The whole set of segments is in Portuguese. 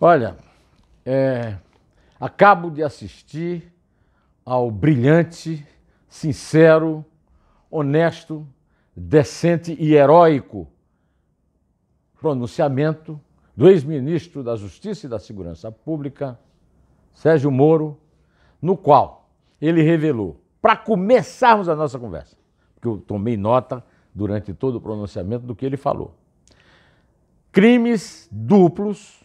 Olha, é, acabo de assistir ao brilhante, sincero, honesto, decente e heróico pronunciamento do ex-ministro da Justiça e da Segurança Pública, Sérgio Moro, no qual ele revelou, para começarmos a nossa conversa, porque eu tomei nota durante todo o pronunciamento do que ele falou crimes duplos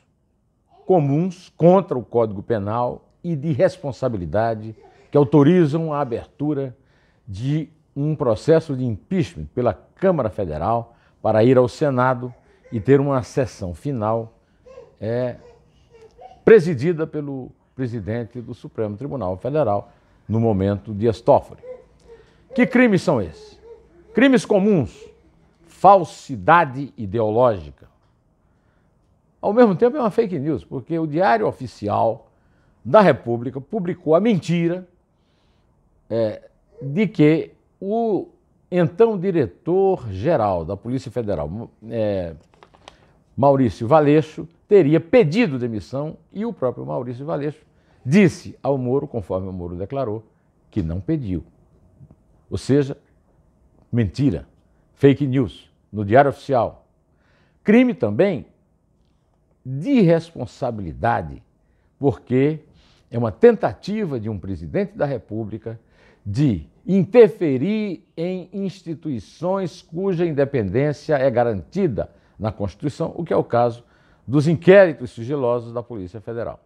comuns contra o Código Penal e de responsabilidade que autorizam a abertura de um processo de impeachment pela Câmara Federal para ir ao Senado e ter uma sessão final é, presidida pelo presidente do Supremo Tribunal Federal, no momento, de Estófoli. Que crimes são esses? Crimes comuns: falsidade ideológica, ao mesmo tempo, é uma fake news, porque o Diário Oficial da República publicou a mentira é, de que o então diretor-geral da Polícia Federal, é, Maurício Valeixo, teria pedido demissão e o próprio Maurício Valeixo disse ao Moro, conforme o Moro declarou, que não pediu. Ou seja, mentira, fake news no Diário Oficial. Crime também de responsabilidade, porque é uma tentativa de um presidente da República de interferir em instituições cuja independência é garantida na Constituição, o que é o caso dos inquéritos sigilosos da Polícia Federal.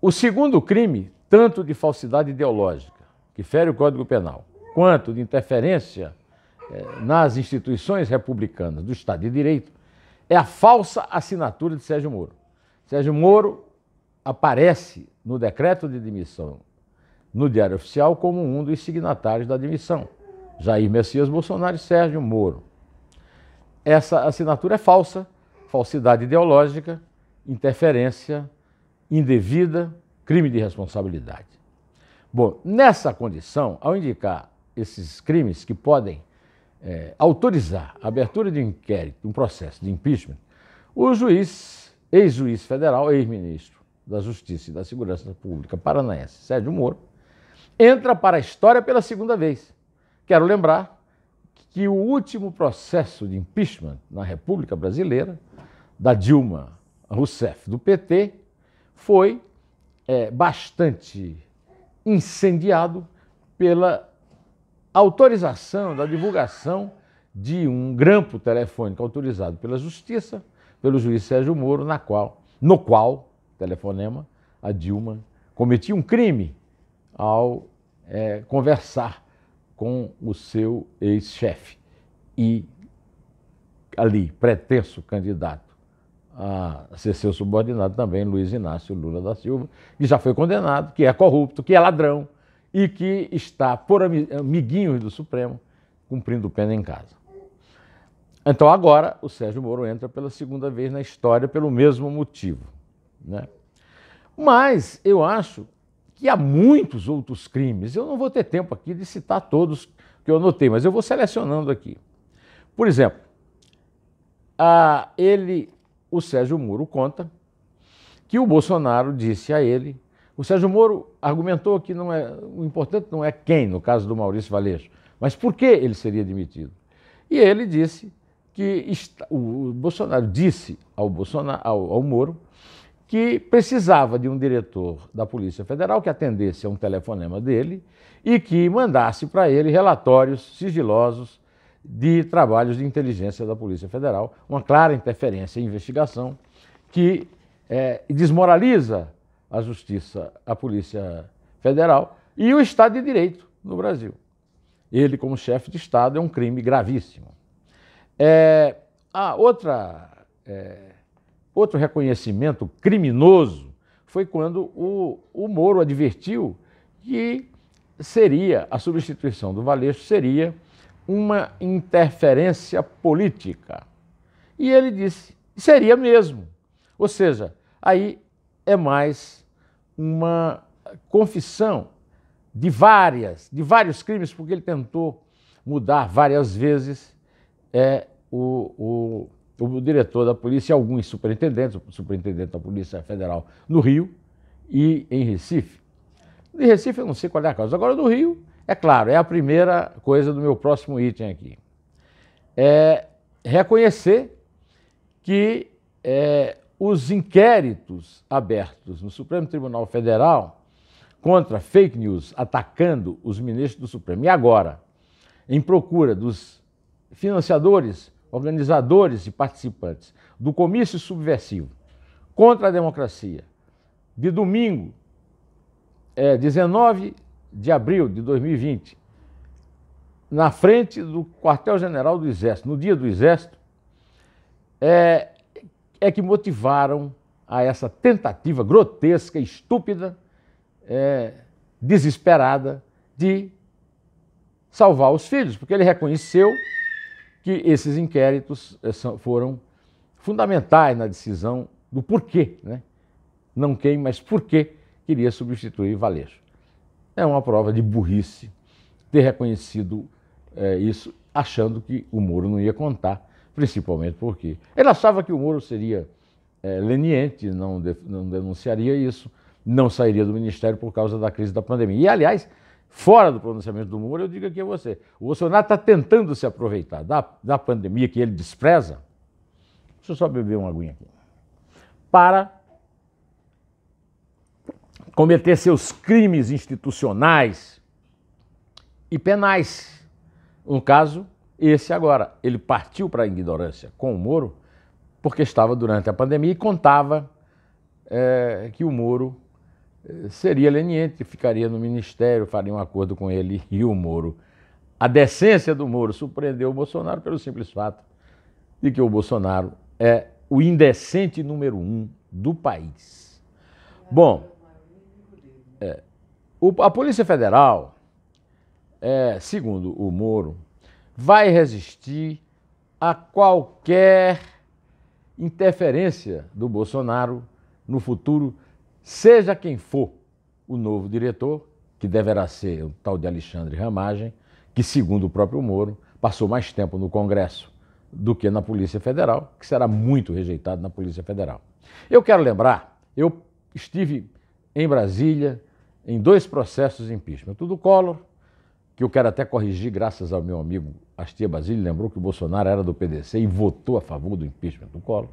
O segundo crime, tanto de falsidade ideológica, que fere o Código Penal, quanto de interferência eh, nas instituições republicanas do Estado de Direito, é a falsa assinatura de Sérgio Moro. Sérgio Moro aparece no decreto de demissão no Diário Oficial como um dos signatários da demissão. Jair Messias Bolsonaro e Sérgio Moro. Essa assinatura é falsa, falsidade ideológica, interferência indevida, crime de responsabilidade. Bom, nessa condição, ao indicar esses crimes que podem é, autorizar a abertura de inquérito, um processo de impeachment, o juiz, ex-juiz federal, ex-ministro da Justiça e da Segurança Pública paranaense, Sérgio Moro, entra para a história pela segunda vez. Quero lembrar que o último processo de impeachment na República Brasileira, da Dilma Rousseff, do PT, foi é, bastante incendiado pela autorização da divulgação de um grampo telefônico autorizado pela Justiça, pelo juiz Sérgio Moro, na qual, no qual, telefonema, a Dilma cometia um crime ao é, conversar com o seu ex-chefe e ali, pretenso candidato a ser seu subordinado também, Luiz Inácio Lula da Silva, que já foi condenado, que é corrupto, que é ladrão, e que está, por amiguinhos do Supremo, cumprindo pena em casa. Então agora o Sérgio Moro entra pela segunda vez na história pelo mesmo motivo. Né? Mas eu acho que há muitos outros crimes. Eu não vou ter tempo aqui de citar todos que eu anotei, mas eu vou selecionando aqui. Por exemplo, a ele, o Sérgio Moro conta que o Bolsonaro disse a ele o Sérgio Moro argumentou que não é, o importante não é quem, no caso do Maurício Valejo, mas por que ele seria demitido. E ele disse que o Bolsonaro disse ao, Bolsonaro, ao, ao Moro que precisava de um diretor da Polícia Federal que atendesse a um telefonema dele e que mandasse para ele relatórios sigilosos de trabalhos de inteligência da Polícia Federal, uma clara interferência em investigação que é, desmoraliza a Justiça, a Polícia Federal e o Estado de Direito no Brasil. Ele, como chefe de Estado, é um crime gravíssimo. É, a outra, é, outro reconhecimento criminoso foi quando o, o Moro advertiu que seria a substituição do Valeixo seria uma interferência política. E ele disse, seria mesmo. Ou seja, aí é mais uma confissão de várias, de vários crimes, porque ele tentou mudar várias vezes é, o, o, o diretor da polícia e alguns superintendentes, o superintendente da Polícia Federal no Rio e em Recife. De Recife eu não sei qual é a causa. Agora do Rio, é claro, é a primeira coisa do meu próximo item aqui. É reconhecer que é, os inquéritos abertos no Supremo Tribunal Federal contra fake news atacando os ministros do Supremo. E agora, em procura dos financiadores, organizadores e participantes do comício subversivo contra a democracia de domingo, é, eh, 19 de abril de 2020, na frente do quartel-general do Exército, no dia do Exército, é, é que motivaram a essa tentativa grotesca, estúpida, é, desesperada de salvar os filhos, porque ele reconheceu que esses inquéritos é, foram fundamentais na decisão do porquê, né? não quem, mas porquê queria substituir Valejo. É uma prova de burrice ter reconhecido é, isso, achando que o Moro não ia contar principalmente porque ele achava que o Moro seria é, leniente, não, de, não denunciaria isso, não sairia do ministério por causa da crise da pandemia. E, aliás, fora do pronunciamento do Moro, eu digo aqui a você: o Bolsonaro está tentando se aproveitar da, da pandemia que ele despreza. Deixa eu só beber uma aguinha aqui. Para cometer seus crimes institucionais e penais. Um caso esse agora, ele partiu para a ignorância com o Moro, porque estava durante a pandemia e contava é, que o Moro eh, seria leniente, ficaria no ministério, faria um acordo com ele e o Moro. A decência do Moro surpreendeu o Bolsonaro pelo simples fato de que o Bolsonaro é o indecente número um do país. Bom, é, o, a Polícia Federal, é, segundo o Moro, vai resistir a qualquer interferência do Bolsonaro no futuro, seja quem for o novo diretor, que deverá ser o tal de Alexandre Ramagem, que, segundo o próprio Moro, passou mais tempo no Congresso do que na Polícia Federal, que será muito rejeitado na Polícia Federal. Eu quero lembrar, eu estive em Brasília em dois processos de impeachment, o do Collor que eu quero até corrigir, graças ao meu amigo Astia Basílio, lembrou que o Bolsonaro era do PDC e votou a favor do impeachment do Collor,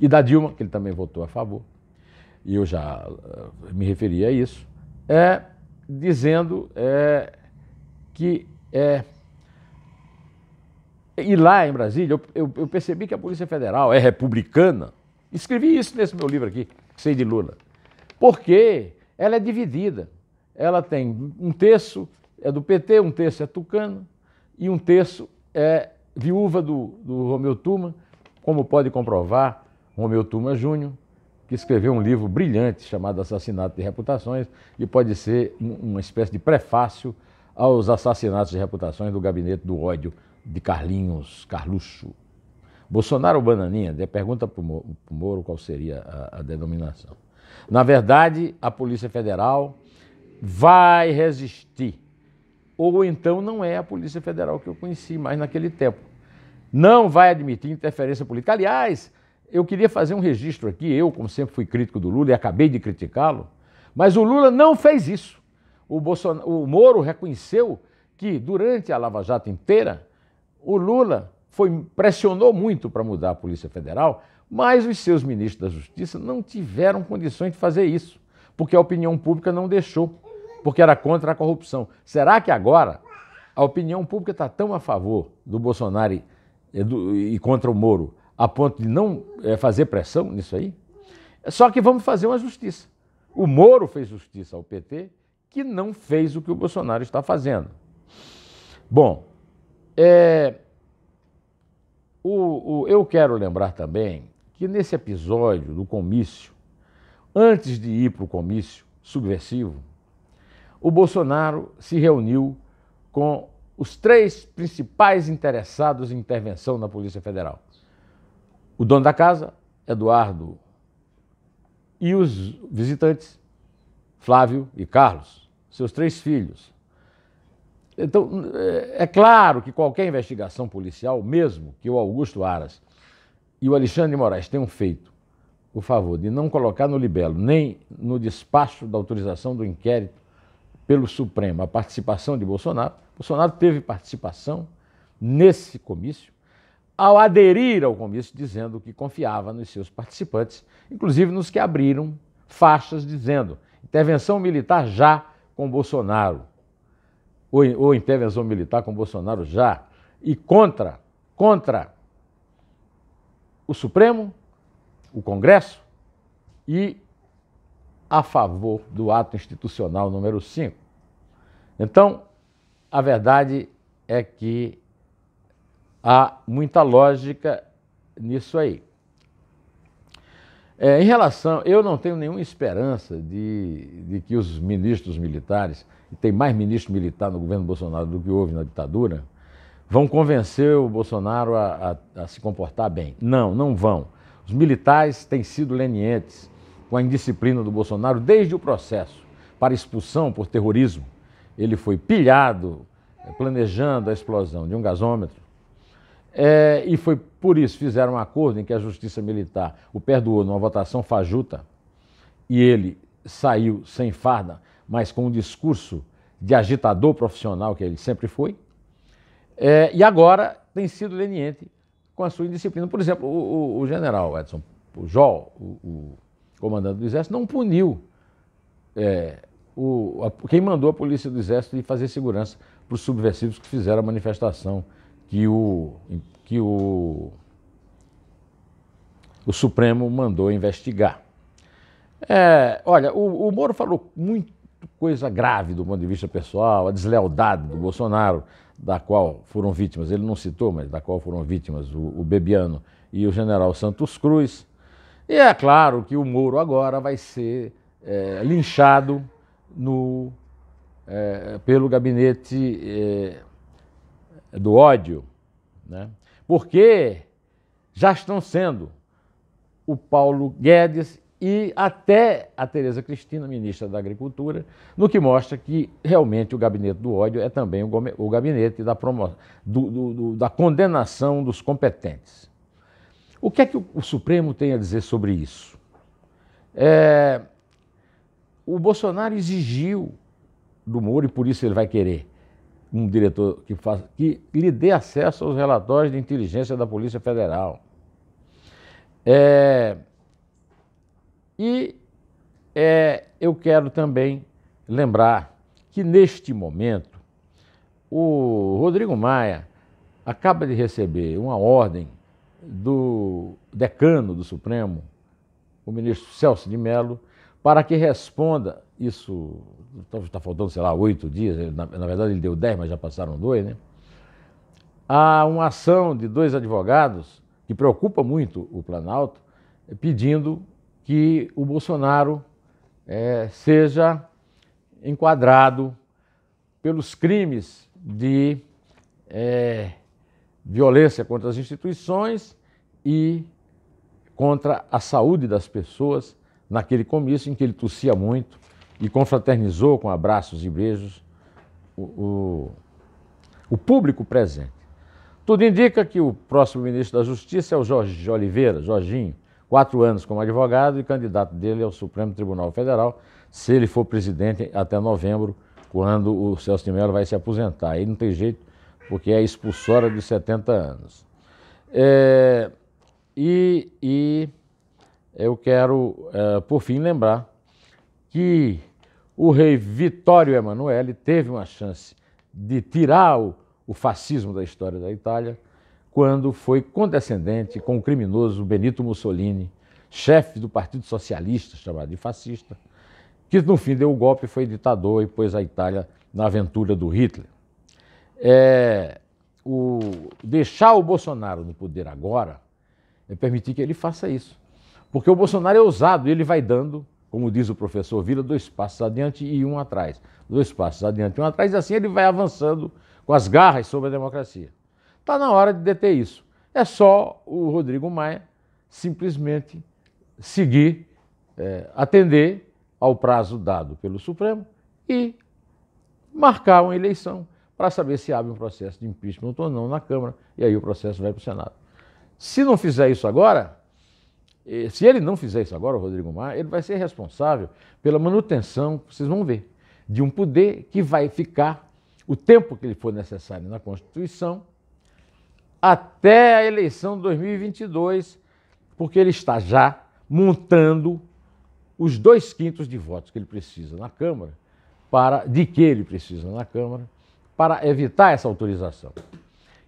e da Dilma, que ele também votou a favor, e eu já eh, me referi a isso, é dizendo é, que. É, e lá em Brasília, eu, eu, eu percebi que a Polícia Federal é republicana. Escrevi isso nesse meu livro aqui, Sei de Lula. Porque ela é dividida. Ela tem um terço é do PT, um terço é tucano e um terço é viúva do, do Romeu Tuma, como pode comprovar Romeu Tuma Júnior, que escreveu um livro brilhante chamado Assassinato de Reputações e pode ser uma espécie de prefácio aos assassinatos de reputações do gabinete do ódio de Carlinhos Carluxo. Bolsonaro ou Bananinha? Pergunta para o Moro qual seria a, a denominação. Na verdade, a Polícia Federal vai resistir ou então não é a Polícia Federal que eu conheci mais naquele tempo. Não vai admitir interferência política. Aliás, eu queria fazer um registro aqui, eu, como sempre fui crítico do Lula e acabei de criticá-lo, mas o Lula não fez isso. O, Bolsonaro, o Moro reconheceu que durante a Lava Jato inteira, o Lula foi, pressionou muito para mudar a Polícia Federal, mas os seus ministros da Justiça não tiveram condições de fazer isso, porque a opinião pública não deixou porque era contra a corrupção. Será que agora a opinião pública está tão a favor do Bolsonaro e, do, e, contra o Moro a ponto de não é, fazer pressão nisso aí? Só que vamos fazer uma justiça. O Moro fez justiça ao PT, que não fez o que o Bolsonaro está fazendo. Bom, é, o, o, eu quero lembrar também que nesse episódio do comício, antes de ir para o comício subversivo, o Bolsonaro se reuniu com os três principais interessados em intervenção na Polícia Federal. O dono da casa, Eduardo, e os visitantes, Flávio e Carlos, seus três filhos. Então, é claro que qualquer investigação policial, mesmo que o Augusto Aras e o Alexandre de Moraes tenham feito o favor de não colocar no libelo nem no despacho da autorização do inquérito pelo Supremo a participação de Bolsonaro. Bolsonaro teve participação nesse comício, ao aderir ao comício, dizendo que confiava nos seus participantes, inclusive nos que abriram faixas dizendo intervenção militar já com Bolsonaro, ou, ou intervenção militar com Bolsonaro já, e contra, contra o Supremo, o Congresso e a favor do ato institucional número 5. Então, a verdade é que há muita lógica nisso aí. É, em relação, eu não tenho nenhuma esperança de, de que os ministros militares, e tem mais ministro militar no governo Bolsonaro do que houve na ditadura, vão convencer o Bolsonaro a, a, a se comportar bem. Não, não vão. Os militares têm sido lenientes com a indisciplina do Bolsonaro desde o processo para expulsão por terrorismo ele foi pilhado eh, planejando a explosão de um gasômetro. É, e foi por isso fizeram um acordo em que a justiça militar o perdoou numa votação fajuta e ele saiu sem farda, mas com um discurso de agitador profissional que ele sempre foi. É, e agora tem sido leniente com a sua indisciplina. Por exemplo, o, o, o general Edson o Jó, o, o, comandante do Exército, não puniu é, o, a, quem mandou a polícia do exército ir fazer segurança para os subversivos que fizeram a manifestação que o, que o, o Supremo mandou investigar. É, olha, o, o Moro falou muito coisa grave do ponto de vista pessoal, a deslealdade do Bolsonaro, da qual foram vítimas, ele não citou, mas da qual foram vítimas o, o Bebiano e o general Santos Cruz. E é claro que o Moro agora vai ser é, linchado no, é, pelo gabinete é, do ódio, né? porque já estão sendo o Paulo Guedes e até a Tereza Cristina, ministra da Agricultura, no que mostra que realmente o gabinete do ódio é também o gabinete da, do, do, do, da condenação dos competentes. O que é que o, o Supremo tem a dizer sobre isso? É, o Bolsonaro exigiu do Moro, e por isso ele vai querer, um diretor que, faça, que lhe dê acesso aos relatórios de inteligência da Polícia Federal. É, e é, eu quero também lembrar que, neste momento, o Rodrigo Maia acaba de receber uma ordem do decano do Supremo, o ministro Celso de Mello, para que responda, isso está tá faltando, sei lá, oito dias, na, na, verdade ele deu dez, mas já passaram dois, né? Há uma ação de dois advogados, que preocupa muito o Planalto, eh, pedindo que o Bolsonaro é, seja enquadrado pelos crimes de é, violência contra as instituições e contra a saúde das pessoas naquele comício em que ele tossia muito e confraternizou com abraços e beijos o, o, o público presente. Tudo indica que o próximo ministro da Justiça é o Jorge Oliveira, Jorginho, quatro anos como advogado e candidato dele ao Supremo Tribunal Federal, se ele for presidente até novembro, quando o Celso de Mello vai se aposentar. aí não tem jeito, porque é expulsora de 70 anos. É, e, e eu quero, eh, por fim, lembrar que o rei Vittorio Emanuele teve uma chance de tirar o, o fascismo da história da Itália quando foi condescendente com o criminoso Benito Mussolini, chefe do Partido Socialista, chamado de fascista, que no fim deu o golpe, foi ditador e pôs a Itália na aventura do Hitler. É, o, deixar o Bolsonaro no poder agora é permitir que ele faça isso. Porque o Bolsonaro é ousado, ele vai dando, como diz o professor Vila, dois passos adiante e um atrás. Dois passos adiante e um atrás, e assim ele vai avançando com as garras sobre a democracia. Está na hora de deter isso. É só o Rodrigo Maia simplesmente seguir, é, atender ao prazo dado pelo Supremo e marcar uma eleição para saber se abre um processo de impeachment ou não na Câmara, e aí o processo vai para o Senado. Se não fizer isso agora, se ele não fizer isso agora, o Rodrigo Maia, ele vai ser responsável pela manutenção, vocês vão ver, de um poder que vai ficar o tempo que ele for necessário na Constituição até a eleição de 2022, porque ele está já montando os dois quintos de votos que ele precisa na Câmara, para de que ele precisa na Câmara, para evitar essa autorização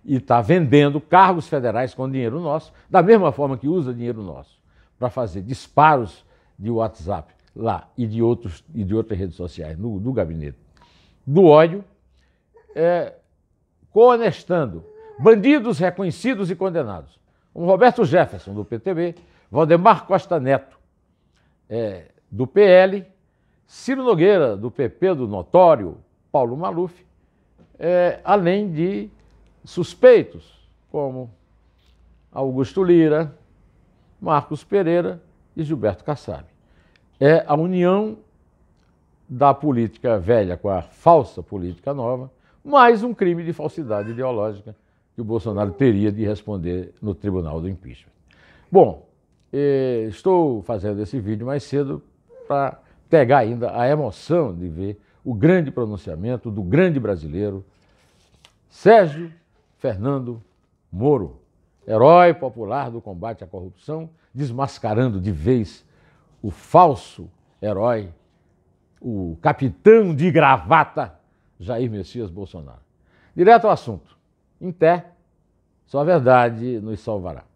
e está vendendo cargos federais com dinheiro nosso, da mesma forma que usa dinheiro nosso para fazer disparos de WhatsApp lá e de, outros, e de outras redes sociais no, no gabinete do ódio, é, coonestando bandidos reconhecidos e condenados, como Roberto Jefferson, do PTB, Valdemar Costa Neto, é, do PL, Ciro Nogueira, do PP, do notório Paulo Maluf, é, além de suspeitos como Augusto Lira, Marcos Pereira e Gilberto Kassab. É a união da política velha com a falsa política nova, mais um crime de falsidade ideológica que o Bolsonaro teria de responder no tribunal do impeachment. Bom, eh, estou fazendo esse vídeo mais cedo para pegar ainda a emoção de ver o grande pronunciamento do grande brasileiro Sérgio Fernando Moro herói popular do combate à corrupção, desmascarando de vez o falso herói, o capitão de gravata, Jair Messias Bolsonaro. Direto ao assunto. Em pé, só a verdade nos salvará.